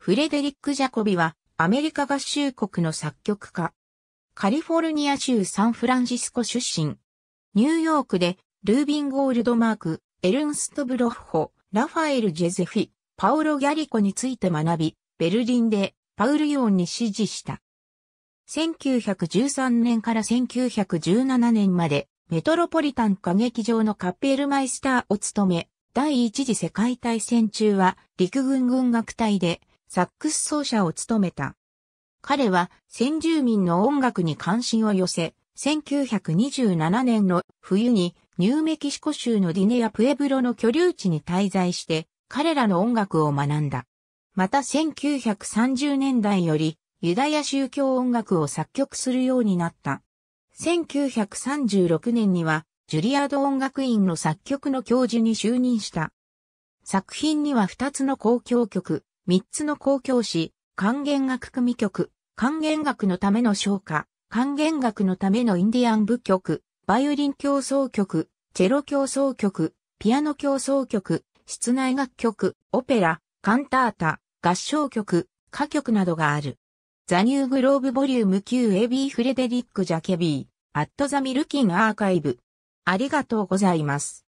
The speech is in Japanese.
フレデリック・ジャコビはアメリカ合衆国の作曲家。カリフォルニア州サンフランシスコ出身。ニューヨークでルービン・ゴールドマーク、エルンスト・ブロッホ、ラファエル・ジェゼフィ、パオロ・ギャリコについて学び、ベルリンでパウル・ヨーンに指示した。1913年から1917年までメトロポリタン歌劇場のカッペルマイスターを務め、第一次世界大戦中は陸軍軍楽隊でサックス奏者を務めた。彼は先住民の音楽に関心を寄せ、1927年の冬にニューメキシコ州のディネア・プエブロの居留地に滞在して彼らの音楽を学んだ。また1930年代よりユダヤ宗教音楽を作曲するようになった。1936年にはジュリアード音楽院の作曲の教授に就任した。作品には2つの公共曲、三つの公共史、還元学組曲、還元学のための唱歌、還元学のためのインディアン部曲、バイオリン競争曲、チェロ競争曲、ピアノ競争曲、室内楽曲、オペラ、カンタータ、合唱曲、歌曲などがある。ザニューグローブボリューム 9AB フレデリック・ジャケビー、アットザミルキンアーカイブ。ありがとうございます。